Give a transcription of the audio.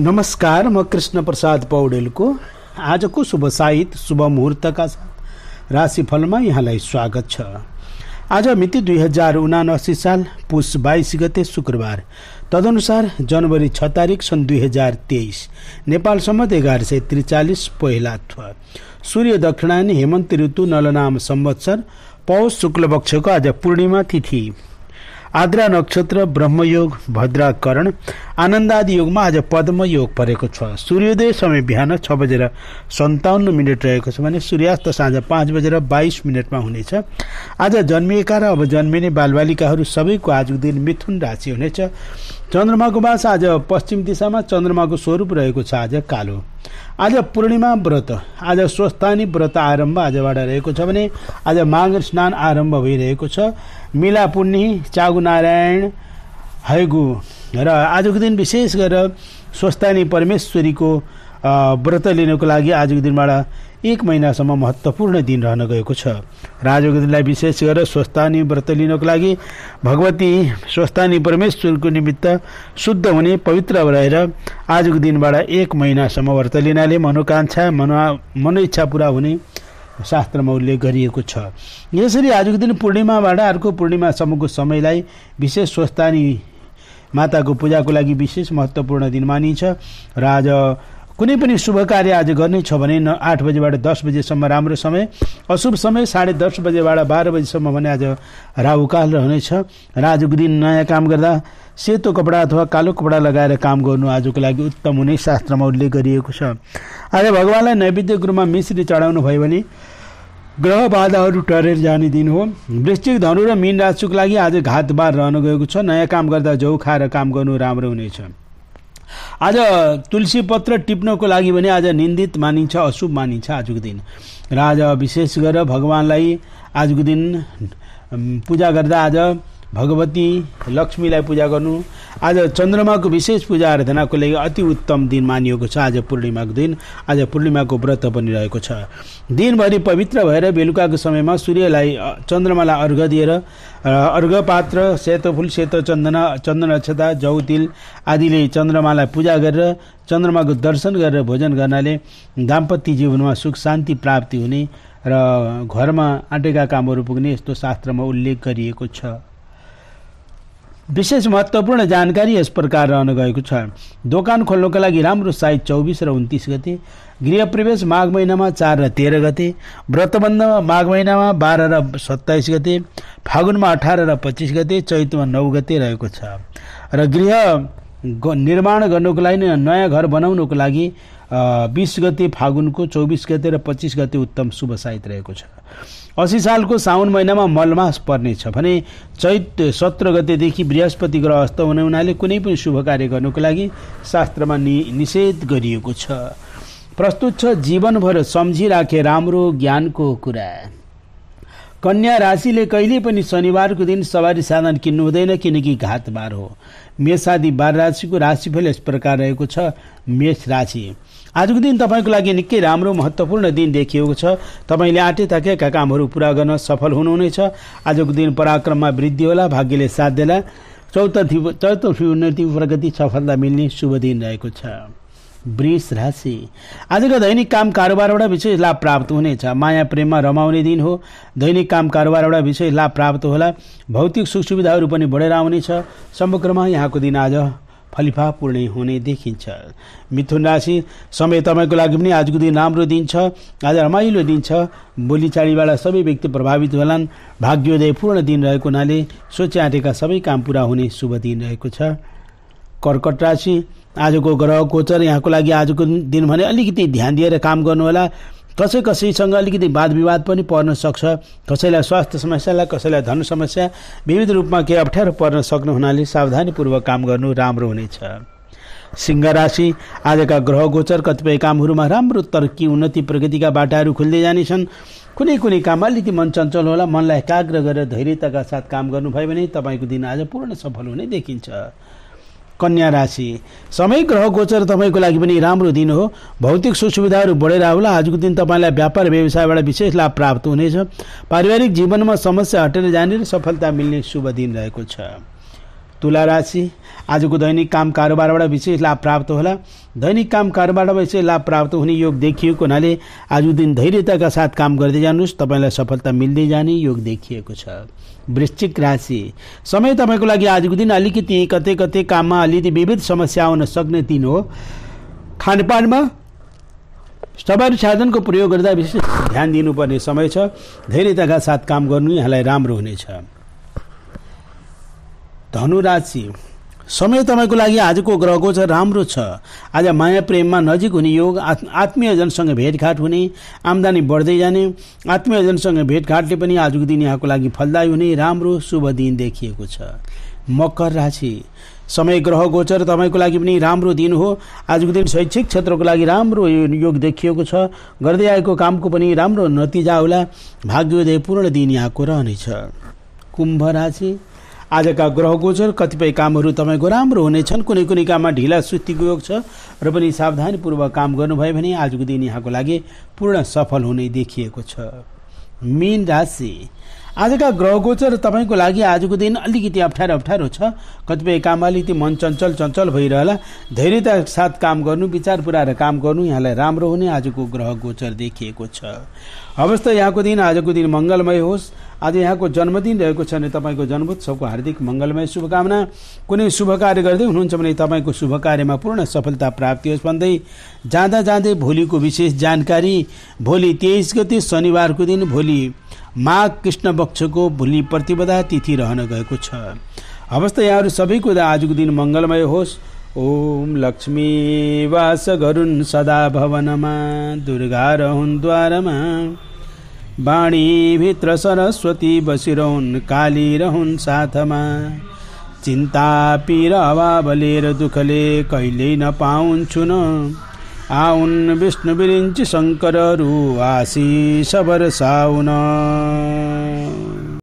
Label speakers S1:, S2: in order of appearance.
S1: नमस्कार म कृष्ण प्रसाद पौडेलको आजको शुभ साहित्य शुभ मुहुर्तका साथ राशिफलमा यहाँलाई स्वागत छ आज मिति दुई हजार उनासी साल पुष बाइस गते शुक्रबार तदनुसार जनवरी छ तारिक सन् दुई हजार तेइस नेपाल सम्मत एघार सय त्रिचालिस पहिला सूर्य दक्षिणायन हेमन्त ऋतु नलनाम संवत्सर पौष पक्षको आज पूर्णिमा तिथि आद्रा नक्षत्र ब्रह्मयोग भद्राकरण आनन्द आदि योगमा आज पद्म योग परेको छ सूर्योदय समय बिहान छ बजेर सन्ताउन्न मिनट रहेको छ भने सूर्यास्त साँझ पाँच बजेर बाइस मिनटमा हुनेछ आज जन्मिएका र अब जन्मिने बालबालिकाहरू सबैको आजको दिन मिथुन राशि हुनेछ चन्द्रमाको बास आज पश्चिम दिशामा चन्द्रमाको स्वरूप रहेको छ आज कालो आज पूर्णिमा व्रत आज स्वस्थानी व्रत आरम्भ आजबाट रहेको छ भने आज माघ स्नान आरम्भ भइरहेको छ मिला पुण्य चागुनारायण हैगु र आजको दिन विशेष गरेर स्वस्थानी परमेश्वरीको व्रत लिनको लागि आजको दिनबाट एक महिनासम्म महत्त्वपूर्ण दिन रहन गएको छ र आजको दिनलाई विशेष गरेर स्वस्थानी व्रत लिनको लागि भगवती स्वस्थानी परमेश्वरको निमित्त शुद्ध हुने पवित्र रहेर आजको दिनबाट एक महिनासम्म व्रत लिनाले मनोकांक्षा मनो मनोइच्छा पुरा हुने शास्त्रमा उल्लेख गरिएको छ यसरी आजको दिन पूर्णिमाबाट अर्को पूर्णिमासम्मको समयलाई विशेष स्वस्थानी माताको पूजाको लागि विशेष महत्त्वपूर्ण दिन मानिन्छ र आज कुनै पनि शुभ कार्य आज गर्ने छ भने न आठ बजेबाट दस बजेसम्म राम्रो समय अशुभ समय साढे दस बजेबाट बाह्र बजीसम्म भने आज राहुकाल रहनेछ र आजको दिन नयाँ काम गर्दा सेतो कपडा अथवा कालो कपडा लगाएर काम गर्नु आजको लागि उत्तम हुने शास्त्रमा उल्लेख गरिएको छ आज भगवान्लाई नैवेद्यको रूपमा मिश्री चढाउनु भयो भने ग्रह बाधाहरू टरेर जाने दिन हो वृश्चिक धनु र मिन राशुको लागि आज घातबार रहन गएको छ नयाँ काम गर्दा जौ खाएर काम गर्नु राम्रो हुनेछ आज तुलसी पत्र टिप्नको लागि भने आज निन्दित मानिन्छ अशुभ मानिन्छ आजको दिन र आज विशेष गरेर भगवान्लाई आजको दिन पूजा गर्दा आज भगवती लक्ष्मीलाई पूजा गर्नु आज चन्द्रमाको विशेष पूजा आराधनाको लागि अति उत्तम दिन मानिएको छ आज पूर्णिमाको दिन आज पूर्णिमाको व्रत पनि रहेको छ दिनभरि पवित्र भएर बेलुकाको समयमा सूर्यलाई चन्द्रमालाई अर्घ दिएर अर्घ पात्र सेतो फुल सेतो चन्दन चन्दन अक्षता जौ तिल आदिले चन्द्रमालाई पूजा गरेर चन्द्रमाको दर्शन गरेर भोजन गर्नाले दाम्पत्य जीवनमा सुख शान्ति प्राप्ति हुने र घरमा आँटेका कामहरू पुग्ने यस्तो शास्त्रमा उल्लेख गरिएको छ विशेष महत्त्वपूर्ण जानकारी यस प्रकार रहन गएको छ दोकान खोल्नको लागि राम्रो साइज चौबिस र उन्तिस गते गृह प्रवेश माघ महिनामा चार र तेह्र गते व्रतबन्धमा माघ महिनामा बाह्र र सत्ताइस गते फागुनमा अठार र पच्चिस गते चैतमा नौ गते रहेको छ र गृह निर्माण गर्नुको लागि नयाँ घर बनाउनुको लागि बिस गते फागुनको चौबिस गते र पच्चिस गते उत्तम शुभ साइत रहेको छ असी सालको साउन महिनामा मलमास पर्नेछ भने चैत सत्र गतेदेखि बृहस्पति ग्रह अस्त हुने हुनाले कुनै पनि शुभ कार्य गर्नुको लागि शास्त्रमा नि निषेध गरिएको छ प्रस्तुत छ जीवनभर सम्झिराखे राम्रो ज्ञानको कुरा कन्या राशिले कहिले पनि शनिबारको दिन सवारी साधन किन्नु हुँदैन किनकि घातबार हो मेष आदि बार राशिको राशिफल यस प्रकार रहेको छ मेष राशि आजको दिन तपाईँको लागि निकै राम्रो महत्त्वपूर्ण दिन देखिएको छ तपाईँले आँटे थाकेका कामहरू पुरा गर्न सफल हुनुहुनेछ आजको दिन पराक्रममा वृद्धि होला भाग्यले साथ देला चौतर्थी चौतर्फी उन्नति प्रगति सफलता मिल्ने शुभ दिन रहेको छ वृष राशि आजको दैनिक काम कारोबारबाट विशेष लाभ प्राप्त हुनेछ माया प्रेममा रमाउने दिन हो दैनिक काम कारोबारबाट विशेष लाभ प्राप्त होला भौतिक सुख सुविधाहरू पनि बढेर आउनेछ समग्रमा यहाँको दिन आज फलिफा पूर्ण हुने देखिन्छ मिथुन राशि समय तपाईँको लागि पनि आजको दिन राम्रो दिन छ आज रमाइलो दिन छ बोलीचालीबाट सबै व्यक्ति प्रभावित होलान् भाग्योदय पूर्ण दिन रहेको हुनाले सोचे आँटेका सबै काम पुरा हुने शुभ दिन रहेको छ कर्कट राशि आजको ग्रह गोचर यहाँको लागि आजको दिन भने अलिकति ध्यान दिएर काम गर्नुहोला कसै कसैसँग अलिकति वाद विवाद पनि पर्न सक्छ कसैलाई स्वास्थ्य समस्यालाई कसैलाई धन समस्या विविध रूपमा केही अप्ठ्यारो पर्न सक्नु हुनाले सावधानीपूर्वक काम गर्नु राम्रो हुनेछ सिंह राशि आजका ग्रह गोचर कतिपय कामहरूमा राम्रो तर्की उन्नति प्रगतिका बाटाहरू खुल्दै जानेछन् कुनै कुनै काममा अलिकति मन चञ्चल होला मनलाई एकाग्र गरेर धैर्यताका साथ काम गर्नुभयो भने तपाईँको दिन आज पूर्ण सफल हुने देखिन्छ कन्या राशि समय ग्रह गोचर तपाईँको लागि पनि राम्रो दिन हो भौतिक सुसुविधाहरू बढेर आउला आजको दिन तपाईँलाई व्यापार व्यवसायबाट विशेष लाभ प्राप्त हुनेछ पारिवारिक जीवनमा समस्या हटेर जाने र सफलता मिल्ने शुभ दिन रहेको छ तुला राशि आजको दैनिक काम कारोबारबाट विशेष लाभ प्राप्त होला दैनिक काम कारोबारबाट विशेष लाभ प्राप्त हुने योग देखिएको हुनाले आजको दिन धैर्यताका साथ काम गर्दै जानुहोस् तपाईँलाई सफलता मिल्दै जाने योग देखिएको छ वृश्चिक राशि समय तपाईँको लागि आजको दिन अलिकति कतै कतै काममा अलिकति विविध समस्या आउन सक्ने दिन हो खानपानमा सवारी साधनको प्रयोग गर्दा विशेष ध्यान दिनुपर्ने समय छ धैर्यताका साथ काम गर्नु यहाँलाई राम्रो हुनेछ धनुराशि समय तपाईँको लागि आजको ग्रह गोचर राम्रो छ आज माया प्रेममा नजिक हुने योग आत्मीयजनसँग भेटघाट हुने आम्दानी बढ्दै जाने आत्मीयजनसँग भेटघाटले पनि आजको दिन यहाँको लागि फलदायी हुने राम्रो शुभ दिन देखिएको छ मकर राशि समय ग्रह गोचर तपाईँको लागि पनि राम्रो दिन हो आजको दिन शैक्षिक क्षेत्रको लागि राम्रो योग देखिएको छ गर्दै आएको कामको पनि राम्रो नतिजा होला भाग्योदय पूर्ण दिन यहाँको रहनेछ कुम्भ राशि आजका ग्रह गोचर कतिपय कामहरू तपाईँको राम्रो हुनेछन् कुनै कुनै काममा ढिला सुस्तीको योग छ र पनि सावधानीपूर्वक काम गर्नुभयो भने आजको दिन यहाँको लागि पूर्ण सफल हुने देखिएको छ मीन राशि आजका ग्रह गोचर तपाईँको लागि आजको दिन अलिकति अप्ठ्यारो अप्ठ्यारो छ कतिपय काममा अलिकति मन चञ्चल चञ्चल भइरहला धैर्यता साथ काम गर्नु विचार पुऱ्याएर काम गर्नु यहाँलाई राम्रो हुने आजको ग्रह गोचर देखिएको छ अवश्य यहाँको दिन आजको दिन मङ्गलमय होस् आज यहाँको जन्मदिन रहेको छ भने तपाईँको जन्मोत्सवको हार्दिक मङ्गलमय शुभकामना कुनै शुभ कार्य गर्दै हुनुहुन्छ भने तपाईँको शुभ कार्यमा पूर्ण सफलता प्राप्ति होस् भन्दै जाँदा जाँदै भोलिको विशेष जानकारी भोलि तेइस गते शनिबारको दिन भोलि माघ कृष्ण पक्षको भोलि प्रतिपदा तिथि रहन गएको छ हवस् त यहाँहरू सबैको आजको दिन मङ्गलमय होस् ओम लक्ष्मी वास गरुन् सदा भवनमा दुर्गा रहन् द्वारमा बाणीभित्र सरस्वती बसिरहन् काली रहन् साथमा चिन्ता पिर अभावलेर दुःखले कहिल्यै नपाउँछु न आउन् विष्णु बिरिन्ची शङ्करहरू आशिष साउन